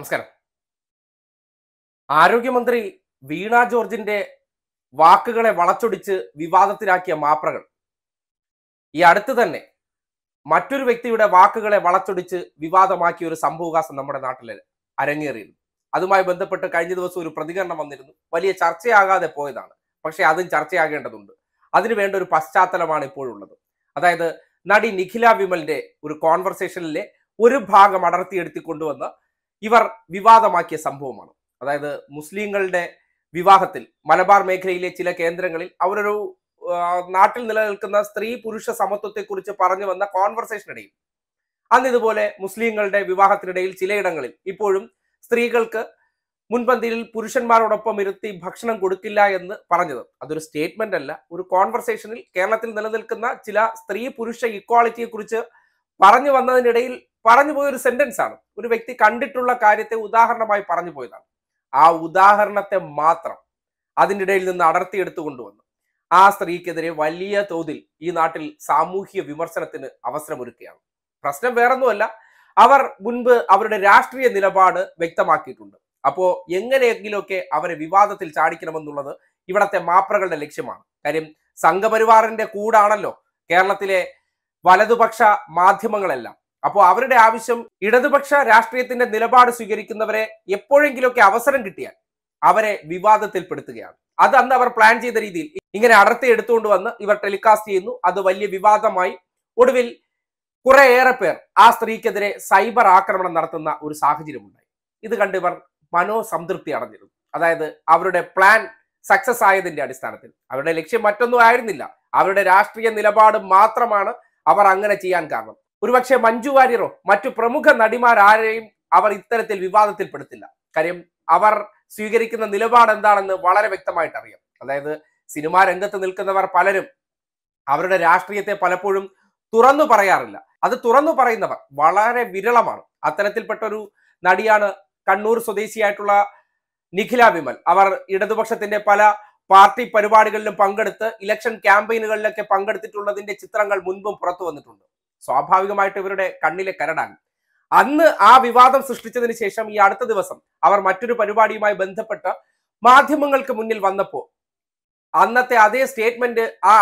നമസ്കാരം ആരോഗ്യമന്ത്രി വീണ ജോർജിന്റെ വാക്കുകളെ വളച്ചൊടിച്ച് വിവാദത്തിലാക്കിയ മാപ്രകൾ ഈ അടുത്ത് തന്നെ മറ്റൊരു വ്യക്തിയുടെ വാക്കുകളെ വളച്ചൊടിച്ച് വിവാദമാക്കിയ ഒരു സംഭവകാസം നമ്മുടെ നാട്ടിൽ അരങ്ങേറിയിരുന്നു അതുമായി ബന്ധപ്പെട്ട് കഴിഞ്ഞ ദിവസം ഒരു പ്രതികരണം വന്നിരുന്നു വലിയ ചർച്ചയാകാതെ പോയതാണ് പക്ഷെ അതും ചർച്ചയാകേണ്ടതുണ്ട് അതിനു വേണ്ട ഒരു പശ്ചാത്തലമാണ് ഇപ്പോഴുള്ളത് അതായത് നടി നിഖില വിമലിന്റെ ഒരു കോൺവെർസേഷനിലെ ഒരു ഭാഗം അടർത്തിയെടുത്തി കൊണ്ടുവന്ന് ഇവർ വിവാദമാക്കിയ സംഭവമാണ് അതായത് മുസ്ലിങ്ങളുടെ വിവാഹത്തിൽ മലബാർ മേഖലയിലെ ചില കേന്ദ്രങ്ങളിൽ അവരൊരു നാട്ടിൽ നിലനിൽക്കുന്ന സ്ത്രീ പുരുഷ സമത്വത്തെക്കുറിച്ച് പറഞ്ഞു വന്ന കോൺവെർസേഷനിടയിൽ അന്ന് ഇതുപോലെ മുസ്ലിങ്ങളുടെ വിവാഹത്തിനിടയിൽ ചിലയിടങ്ങളിൽ ഇപ്പോഴും സ്ത്രീകൾക്ക് മുൻപന്തിയിൽ പുരുഷന്മാരോടൊപ്പം ഇരുത്തി ഭക്ഷണം കൊടുക്കില്ല എന്ന് പറഞ്ഞത് അതൊരു സ്റ്റേറ്റ്മെന്റ് അല്ല ഒരു കോൺവെർസേഷനിൽ കേരളത്തിൽ നിലനിൽക്കുന്ന ചില സ്ത്രീ പുരുഷ ഇക്വാളിറ്റിയെക്കുറിച്ച് പറഞ്ഞു വന്നതിനിടയിൽ പറഞ്ഞു പോയൊരു സെന്റൻസ് ആണ് ഒരു വ്യക്തി കണ്ടിട്ടുള്ള കാര്യത്തെ ഉദാഹരണമായി പറഞ്ഞു പോയതാണ് ആ ഉദാഹരണത്തെ മാത്രം അതിൻ്റെ ഇടയിൽ നിന്ന് അടർത്തിയെടുത്തു കൊണ്ടുവന്നു ആ സ്ത്രീക്കെതിരെ വലിയ തോതിൽ ഈ നാട്ടിൽ സാമൂഹ്യ വിമർശനത്തിന് അവസരമൊരുക്കുകയാണ് പ്രശ്നം വേറൊന്നുമല്ല അവർ മുൻപ് അവരുടെ രാഷ്ട്രീയ നിലപാട് വ്യക്തമാക്കിയിട്ടുണ്ട് അപ്പോ എങ്ങനെയെങ്കിലുമൊക്കെ അവരെ വിവാദത്തിൽ ചാടിക്കണമെന്നുള്ളത് ഇവിടത്തെ മാപ്രകളുടെ ലക്ഷ്യമാണ് കാര്യം സംഘപരിവാറിന്റെ കൂടാണല്ലോ കേരളത്തിലെ വലതുപക്ഷ മാധ്യമങ്ങളെല്ലാം അപ്പോൾ അവരുടെ ആവശ്യം ഇടതുപക്ഷ രാഷ്ട്രീയത്തിന്റെ നിലപാട് സ്വീകരിക്കുന്നവരെ എപ്പോഴെങ്കിലുമൊക്കെ അവസരം കിട്ടിയാൽ അവരെ വിവാദത്തിൽപ്പെടുത്തുകയാണ് അത് അന്ന് അവർ പ്ലാൻ ചെയ്ത രീതിയിൽ ഇങ്ങനെ അടർത്തി എടുത്തുകൊണ്ട് വന്ന് ഇവർ ടെലികാസ്റ്റ് ചെയ്യുന്നു അത് വലിയ വിവാദമായി ഒടുവിൽ ഏറെ പേർ ആ സ്ത്രീക്കെതിരെ സൈബർ ആക്രമണം നടത്തുന്ന ഒരു സാഹചര്യമുണ്ടായി ഇത് കണ്ട് ഇവർ മനോസംതൃപ്തി അടഞ്ഞിരുന്നു അതായത് അവരുടെ പ്ലാൻ സക്സസ് ആയതിന്റെ അടിസ്ഥാനത്തിൽ അവരുടെ ലക്ഷ്യം മറ്റൊന്നും ആയിരുന്നില്ല അവരുടെ രാഷ്ട്രീയ നിലപാട് മാത്രമാണ് അവർ അങ്ങനെ ചെയ്യാൻ കാരണം ഒരുപക്ഷെ മഞ്ജു വാര്യറോ മറ്റു പ്രമുഖ നടിമാരാരെയും അവർ ഇത്തരത്തിൽ വിവാദത്തിൽപ്പെടുത്തില്ല കാര്യം അവർ സ്വീകരിക്കുന്ന നിലപാട് എന്താണെന്ന് വളരെ വ്യക്തമായിട്ട് അറിയാം അതായത് സിനിമാ രംഗത്ത് നിൽക്കുന്നവർ പലരും അവരുടെ രാഷ്ട്രീയത്തെ പലപ്പോഴും തുറന്നു പറയാറില്ല അത് തുറന്നു പറയുന്നവർ വളരെ വിരളമാണ് അത്തരത്തിൽപ്പെട്ട ഒരു നടിയാണ് കണ്ണൂർ സ്വദേശിയായിട്ടുള്ള നിഖില വിമൽ അവർ ഇടതുപക്ഷത്തിന്റെ പല പാർട്ടി പരിപാടികളിലും പങ്കെടുത്ത് ഇലക്ഷൻ ക്യാമ്പയിനുകളിലൊക്കെ പങ്കെടുത്തിട്ടുള്ളതിന്റെ ചിത്രങ്ങൾ മുൻപും പുറത്തു വന്നിട്ടുണ്ട് സ്വാഭാവികമായിട്ട് ഇവരുടെ കണ്ണിലെ കരടാണ് അന്ന് ആ വിവാദം സൃഷ്ടിച്ചതിന് ശേഷം ഈ അടുത്ത ദിവസം അവർ മറ്റൊരു പരിപാടിയുമായി ബന്ധപ്പെട്ട് മാധ്യമങ്ങൾക്ക് മുന്നിൽ വന്നപ്പോൾ അന്നത്തെ അതേ സ്റ്റേറ്റ്മെന്റ് ആ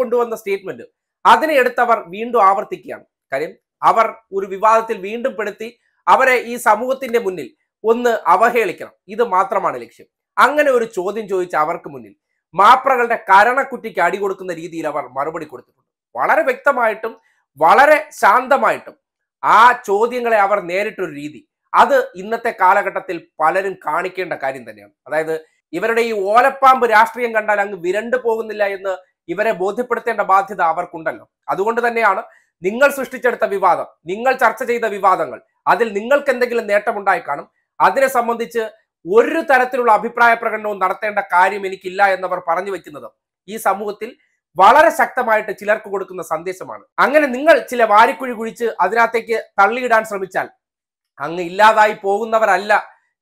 കൊണ്ടുവന്ന സ്റ്റേറ്റ്മെന്റ് അതിനെ എടുത്തവർ വീണ്ടും ആവർത്തിക്കുകയാണ് കാര്യം അവർ ഒരു വിവാദത്തിൽ വീണ്ടും പെടുത്തി അവരെ ഈ സമൂഹത്തിന്റെ മുന്നിൽ ഒന്ന് അവഹേളിക്കണം ഇത് മാത്രമാണ് ലക്ഷ്യം അങ്ങനെ ഒരു ചോദ്യം ചോദിച്ച അവർക്ക് മുന്നിൽ മാപ്രകളുടെ കരണക്കുട്ടിക്ക് അടി കൊടുക്കുന്ന രീതിയിൽ അവർ മറുപടി കൊടുത്തിട്ടുണ്ട് വളരെ വ്യക്തമായിട്ടും വളരെ ശാന്തമായിട്ടും ആ ചോദ്യങ്ങളെ അവർ നേരിട്ടൊരു രീതി അത് ഇന്നത്തെ കാലഘട്ടത്തിൽ പലരും കാണിക്കേണ്ട കാര്യം തന്നെയാണ് അതായത് ഇവരുടെ ഈ ഓലപ്പാമ്പ് രാഷ്ട്രീയം കണ്ടാൽ അങ്ങ് വിരണ്ടു പോകുന്നില്ല എന്ന് ഇവരെ ബോധ്യപ്പെടുത്തേണ്ട ബാധ്യത അവർക്കുണ്ടല്ലോ അതുകൊണ്ട് തന്നെയാണ് നിങ്ങൾ സൃഷ്ടിച്ചെടുത്ത വിവാദം നിങ്ങൾ ചർച്ച ചെയ്ത വിവാദങ്ങൾ അതിൽ നിങ്ങൾക്ക് എന്തെങ്കിലും നേട്ടമുണ്ടായി കാണും അതിനെ സംബന്ധിച്ച് ഒരു തരത്തിലുള്ള അഭിപ്രായ പ്രകടനവും നടത്തേണ്ട കാര്യം എനിക്കില്ല എന്നവർ പറഞ്ഞു വെക്കുന്നത് ഈ സമൂഹത്തിൽ വളരെ ശക്തമായിട്ട് ചിലർക്ക് കൊടുക്കുന്ന സന്ദേശമാണ് അങ്ങനെ നിങ്ങൾ ചില വാരിക്കുഴി കുഴിച്ച് അതിനകത്തേക്ക് തള്ളിയിടാൻ ശ്രമിച്ചാൽ അങ്ങ് ഇല്ലാതായി പോകുന്നവരല്ല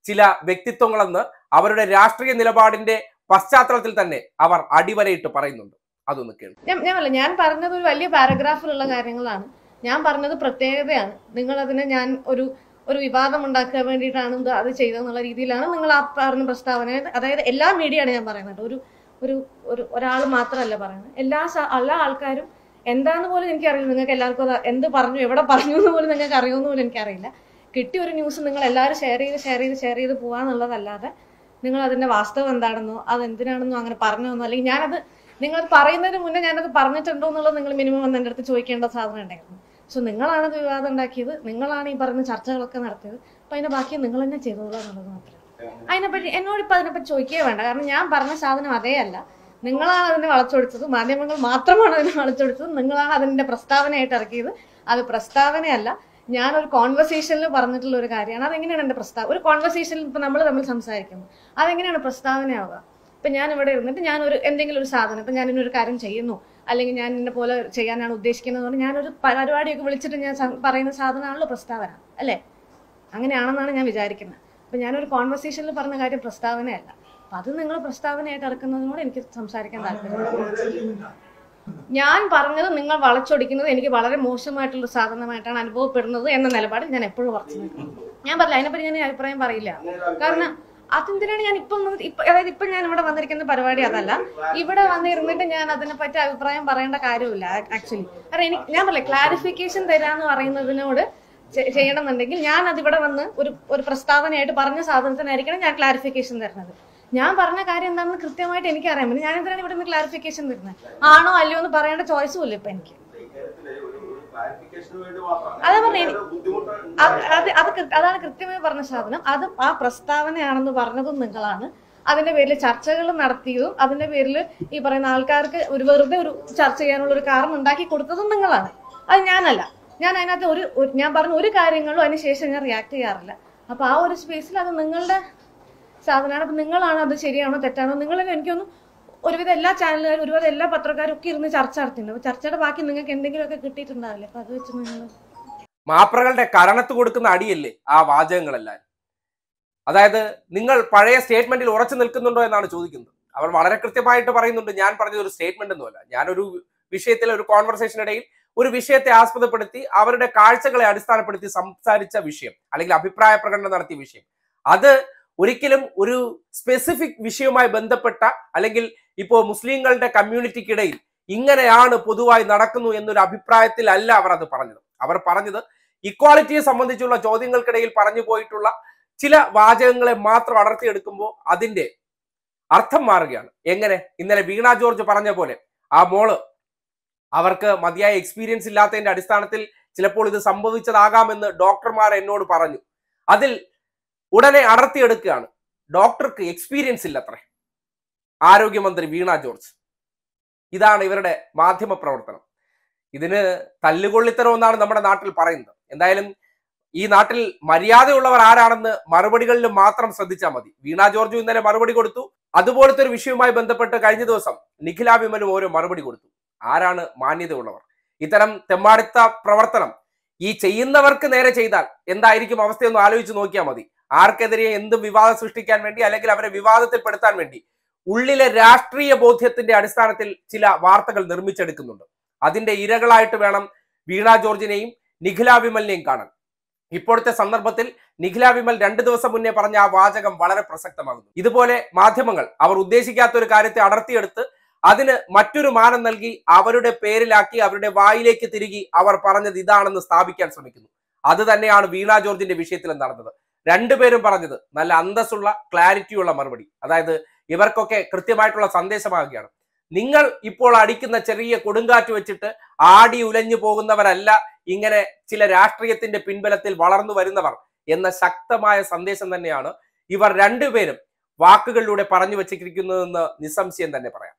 ചില വ്യക്തിത്വങ്ങളെന്ന് അവരുടെ രാഷ്ട്രീയ നിലപാടിന്റെ പശ്ചാത്തലത്തിൽ തന്നെ അവർ അടിവരയിട്ട് പറയുന്നുണ്ട് അതൊന്ന് കേൾക്കും ഞാൻ ഞാൻ പറഞ്ഞത് ഒരു വലിയ പാരഗ്രാഫിലുള്ള കാര്യങ്ങളാണ് ഞാൻ പറഞ്ഞത് പ്രത്യേകതയാണ് നിങ്ങൾ അതിനെ ഞാൻ ഒരു ഒരു വിവാദം ഉണ്ടാക്കാൻ വേണ്ടിയിട്ടാണ് ഇത് അത് ചെയ്തെന്നുള്ള രീതിയിലാണ് നിങ്ങൾ ആ പറഞ്ഞ പ്രസ്താവന അതായത് എല്ലാ മീഡിയയാണ് ഞാൻ പറയുന്നത് ഒരു ഒരു ഒരു ഒരാൾ മാത്രമല്ല പറയുന്നത് എല്ലാ എല്ലാ ആൾക്കാരും എന്താന്ന് പോലും എനിക്കറിയില്ല നിങ്ങൾക്ക് എല്ലാവർക്കും എന്ത് പറഞ്ഞു എവിടെ പറഞ്ഞു എന്ന് പോലും നിങ്ങൾക്ക് അറിയുമെന്ന് പോലും എനിക്കറിയില്ല കിട്ടിയ ഒരു ന്യൂസ് നിങ്ങൾ എല്ലാവരും ഷെയർ ചെയ്ത് ഷെയർ ചെയ്ത് ഷെയർ ചെയ്ത് പോവാന്നുള്ളതല്ലാതെ നിങ്ങൾ അതിന്റെ വാസ്തവം എന്താണെന്നോ അത് എന്തിനാണെന്നോ അങ്ങനെ പറഞ്ഞു തന്നോ അല്ലെങ്കിൽ ഞാനത് നിങ്ങൾ പറയുന്നതിന് മുന്നേ ഞാനത് പറഞ്ഞിട്ടുണ്ടോ എന്നുള്ളത് നിങ്ങൾ മിനിമം ഒന്ന് എൻ്റെ അടുത്ത് ചോദിക്കേണ്ട സാധനം ഉണ്ടായിരുന്നു സോ നിങ്ങളാണ് അത് വിവാദം ഉണ്ടാക്കിയത് നിങ്ങളാണ് ഈ പറഞ്ഞ ചർച്ചകളൊക്കെ നടത്തിയത് അപ്പൊ അതിൻ്റെ ബാക്കി നിങ്ങൾ തന്നെ ചെയ്തോളാം എന്നുള്ളത് മാത്രമേ അതിനെപ്പറ്റി എന്നോട് ഇപ്പൊ അതിനെപ്പറ്റി ചോദിക്കേ വേണ്ട കാരണം ഞാൻ പറഞ്ഞ സാധനം അതേ അല്ല നിങ്ങളാണ് അതിനെ വളച്ചൊടിച്ചത് മാധ്യമങ്ങൾ മാത്രമാണ് അതിനെ വളച്ചൊടിച്ചത് നിങ്ങളാണ് അതിന്റെ പ്രസ്താവനയായിട്ട് ഇറക്കിയത് അത് പ്രസ്താവനയല്ല ഞാനൊരു കോൺവെർസേഷനിൽ പറഞ്ഞിട്ടുള്ള ഒരു കാര്യമാണ് അതെങ്ങനെയാണ് എന്റെ പ്രസ്താവന ഒരു കോൺവെർസേഷനിൽ ഇപ്പൊ നമ്മൾ തമ്മിൽ സംസാരിക്കുന്നത് അതെങ്ങനെയാണ് പ്രസ്താവനയാവുക ഇപ്പൊ ഞാൻ ഇവിടെ ഇരുന്നിട്ട് ഞാനൊരു എന്തെങ്കിലും ഒരു സാധനം ഇപ്പൊ ഞാനിനൊരു കാര്യം ചെയ്യുന്നു അല്ലെങ്കിൽ ഞാൻ എന്നെ പോലെ ചെയ്യാനാണ് ഉദ്ദേശിക്കുന്നത് പറഞ്ഞ് ഞാനൊരു പരിപാടിയൊക്കെ വിളിച്ചിട്ട് ഞാൻ പറയുന്ന സാധനമാണല്ലോ പ്രസ്താവന അല്ലേ അങ്ങനെയാണെന്നാണ് ഞാൻ വിചാരിക്കുന്നത് അപ്പം ഞാനൊരു കോൺവെർസേഷനിൽ പറഞ്ഞ കാര്യം പ്രസ്താവനയല്ല അപ്പം അത് നിങ്ങൾ പ്രസ്താവനയായിട്ട് ഇറക്കുന്നതിനോട് എനിക്ക് സംസാരിക്കാൻ താല്പര്യം ഞാൻ പറഞ്ഞത് നിങ്ങൾ വളച്ചൊടിക്കുന്നത് എനിക്ക് വളരെ മോശമായിട്ടുള്ള സാധനമായിട്ടാണ് അനുഭവപ്പെടുന്നത് എന്ന നിലപാട് ഞാൻ എപ്പോഴും പറഞ്ഞു ഞാൻ പറയില്ല അതിനെപ്പറ്റി ഞാൻ അഭിപ്രായം പറയില്ല കാരണം അതെന്തിനാണ് ഞാൻ ഇപ്പൊ അതായത് ഇപ്പൊ ഞാൻ ഇവിടെ വന്നിരിക്കുന്ന പരിപാടി അതല്ല ഇവിടെ വന്നിരുന്നിട്ട് ഞാൻ അതിനെ പറ്റി അഭിപ്രായം പറയേണ്ട കാര്യമില്ല ആക്ച്വലി കാരണം എനിക്ക് ഞാൻ പറയാം ക്ലാരിഫിക്കേഷൻ തരാന്ന് പറയുന്നതിനോട് ചെയ്യണമെന്നുണ്ടെങ്കിൽ ഞാൻ അതിവിടെ വന്ന് ഒരു ഒരു പ്രസ്താവനയായിട്ട് പറഞ്ഞ സാധനത്തിനായിരിക്കണം ഞാൻ ക്ലാരിഫിക്കേഷൻ തരുന്നത് ഞാൻ പറഞ്ഞ കാര്യം എന്താണെന്ന് കൃത്യമായിട്ട് എനിക്ക് അറിയാൻ പറ്റും ഞാൻ എന്തിനാണ് ഇവിടെ നിന്ന് ക്ലാരിഫിക്കേഷൻ തരുന്നത് ആണോ അല്ലയോ എന്ന് പറയേണ്ട ചോയ്സും ഇല്ല ഇപ്പൊ എനിക്ക് അതാ പറഞ്ഞ അത് അത് അതാണ് കൃത്യമായി പറഞ്ഞ സാധനം അത് ആ പ്രസ്താവനയാണെന്ന് പറഞ്ഞതും നിങ്ങളാണ് അതിന്റെ പേരിൽ ചർച്ചകൾ നടത്തിയതും അതിന്റെ പേരിൽ ഈ പറയുന്ന ആൾക്കാർക്ക് ഒരു വെറുതെ ഒരു ചർച്ച ചെയ്യാനുള്ള ഒരു കാരണം ഉണ്ടാക്കി കൊടുത്തതും നിങ്ങളാണ് അത് ഞാനല്ല ഞാൻ അതിനകത്ത് ഒരു ഞാൻ പറഞ്ഞ ഒരു കാര്യങ്ങളും അതിന് ശേഷം ഞാൻ റിയാക്ട് ചെയ്യാറില്ല അപ്പൊ ആ ഒരു സ്പേസിൽ അത് നിങ്ങളുടെ സാധനമാണ് അപ്പൊ നിങ്ങളാണ് അത് ശരിയാണോ തെറ്റാണോ നിങ്ങൾ എനിക്കൊന്നും ഒരുവിധം എല്ലാ ചാനലുകാരും ഒരുപാട് എല്ലാ പത്രക്കാരും ഒക്കെ ഇരുന്ന് ചർച്ച നടത്തിയിട്ടുണ്ട് അപ്പൊ ചർച്ചയുടെ ബാക്കി നിങ്ങൾക്ക് എന്തെങ്കിലും ഒക്കെ കിട്ടിയിട്ടുണ്ടാവില്ലേ അപ്പൊ അത് വെച്ച് നിങ്ങൾ മാപ്രകളുടെ കരണത്ത് കൊടുക്കുന്ന അടിയല്ലേ ആ വാചകങ്ങളെല്ലാം അതായത് നിങ്ങൾ പഴയ സ്റ്റേറ്റ്മെന്റിൽ ഉറച്ചു നിൽക്കുന്നുണ്ടോ എന്നാണ് ചോദിക്കുന്നത് അവർ വളരെ കൃത്യമായിട്ട് പറയുന്നുണ്ട് ഞാൻ പറഞ്ഞത് ഒരു സ്റ്റേറ്റ്മെന്റ് ഒന്നുമല്ല ഞാനൊരു വിഷയത്തിൽ ഒരു കോൺവെർസേഷൻ ഇടയിൽ ഒരു വിഷയത്തെ ആസ്പദപ്പെടുത്തി അവരുടെ കാഴ്ചകളെ അടിസ്ഥാനപ്പെടുത്തി സംസാരിച്ച വിഷയം അല്ലെങ്കിൽ അഭിപ്രായ പ്രകടനം നടത്തിയ വിഷയം അത് ഒരിക്കലും ഒരു സ്പെസിഫിക് വിഷയവുമായി ബന്ധപ്പെട്ട അല്ലെങ്കിൽ ഇപ്പോൾ മുസ്ലിങ്ങളുടെ കമ്മ്യൂണിറ്റിക്കിടയിൽ ഇങ്ങനെയാണ് പൊതുവായി നടക്കുന്നു എന്നൊരു അഭിപ്രായത്തിലല്ല അവർ അത് പറഞ്ഞത് അവർ പറഞ്ഞത് ഇക്വാളിറ്റിയെ സംബന്ധിച്ചുള്ള ചോദ്യങ്ങൾക്കിടയിൽ പറഞ്ഞു പോയിട്ടുള്ള ചില വാചകങ്ങളെ മാത്രം അടർത്തിയെടുക്കുമ്പോൾ അതിന്റെ അർത്ഥം മാറുകയാണ് എങ്ങനെ ഇന്നലെ വീണ ജോർജ് പറഞ്ഞ പോലെ ആ മോള് അവർക്ക് മതിയായ എക്സ്പീരിയൻസ് ഇല്ലാത്തതിന്റെ അടിസ്ഥാനത്തിൽ ചിലപ്പോൾ ഇത് സംഭവിച്ചതാകാമെന്ന് ഡോക്ടർമാർ എന്നോട് പറഞ്ഞു അതിൽ ഉടനെ അടർത്തിയെടുക്കുകയാണ് ഡോക്ടർക്ക് എക്സ്പീരിയൻസ് ഇല്ലത്രേ ആരോഗ്യമന്ത്രി വീണ ജോർജ് ഇതാണ് ഇവരുടെ മാധ്യമ പ്രവർത്തനം ഇതിന് തല്ലുകൊള്ളിത്തരമെന്നാണ് എന്നാണ് നമ്മുടെ നാട്ടിൽ പറയുന്നത് എന്തായാലും ഈ നാട്ടിൽ മര്യാദയുള്ളവർ ആരാണെന്ന് മറുപടികളിൽ മാത്രം ശ്രദ്ധിച്ചാൽ മതി വീണ ജോർജു ഇന്നലെ മറുപടി കൊടുത്തു അതുപോലത്തെ ഒരു വിഷയവുമായി ബന്ധപ്പെട്ട് കഴിഞ്ഞ ദിവസം നിഖില വിമലും ഓരോ മറുപടി കൊടുത്തു ആരാണ് മാന്യതയുള്ളവർ ഇത്തരം തെമ്മാടിത്ത പ്രവർത്തനം ഈ ചെയ്യുന്നവർക്ക് നേരെ ചെയ്താൽ എന്തായിരിക്കും അവസ്ഥയൊന്നും ആലോചിച്ച് നോക്കിയാൽ മതി ആർക്കെതിരെ എന്ത് വിവാദം സൃഷ്ടിക്കാൻ വേണ്ടി അല്ലെങ്കിൽ അവരെ വിവാദത്തിൽ പെടുത്താൻ വേണ്ടി ഉള്ളിലെ രാഷ്ട്രീയ ബോധ്യത്തിന്റെ അടിസ്ഥാനത്തിൽ ചില വാർത്തകൾ നിർമ്മിച്ചെടുക്കുന്നുണ്ട് അതിന്റെ ഇരകളായിട്ട് വേണം വീണ ജോർജിനെയും നിഖില വിമലിനെയും കാണാൻ ഇപ്പോഴത്തെ സന്ദർഭത്തിൽ നിഖില വിമൽ രണ്ടു ദിവസം മുന്നേ പറഞ്ഞ ആ വാചകം വളരെ പ്രസക്തമാകുന്നു ഇതുപോലെ മാധ്യമങ്ങൾ അവർ ഉദ്ദേശിക്കാത്ത ഒരു കാര്യത്തെ അടർത്തിയെടുത്ത് അതിന് മറ്റൊരു മാനം നൽകി അവരുടെ പേരിലാക്കി അവരുടെ വായിലേക്ക് തിരികെ അവർ പറഞ്ഞത് ഇതാണെന്ന് സ്ഥാപിക്കാൻ ശ്രമിക്കുന്നു അത് തന്നെയാണ് വീണ ജോർജിന്റെ വിഷയത്തിലും നടന്നത് രണ്ടുപേരും പറഞ്ഞത് നല്ല അന്തസ്സുള്ള ക്ലാരിറ്റിയുള്ള മറുപടി അതായത് ഇവർക്കൊക്കെ കൃത്യമായിട്ടുള്ള സന്ദേശമാകുകയാണ് നിങ്ങൾ ഇപ്പോൾ അടിക്കുന്ന ചെറിയ കൊടുങ്കാറ്റ് വെച്ചിട്ട് ആടി ഉലഞ്ഞു പോകുന്നവരല്ല ഇങ്ങനെ ചില രാഷ്ട്രീയത്തിന്റെ പിൻബലത്തിൽ വളർന്നു വരുന്നവർ എന്ന ശക്തമായ സന്ദേശം തന്നെയാണ് ഇവർ രണ്ടുപേരും വാക്കുകളിലൂടെ പറഞ്ഞു വെച്ചിരിക്കുന്നതെന്ന് നിസ്സംശയം തന്നെ പറയാം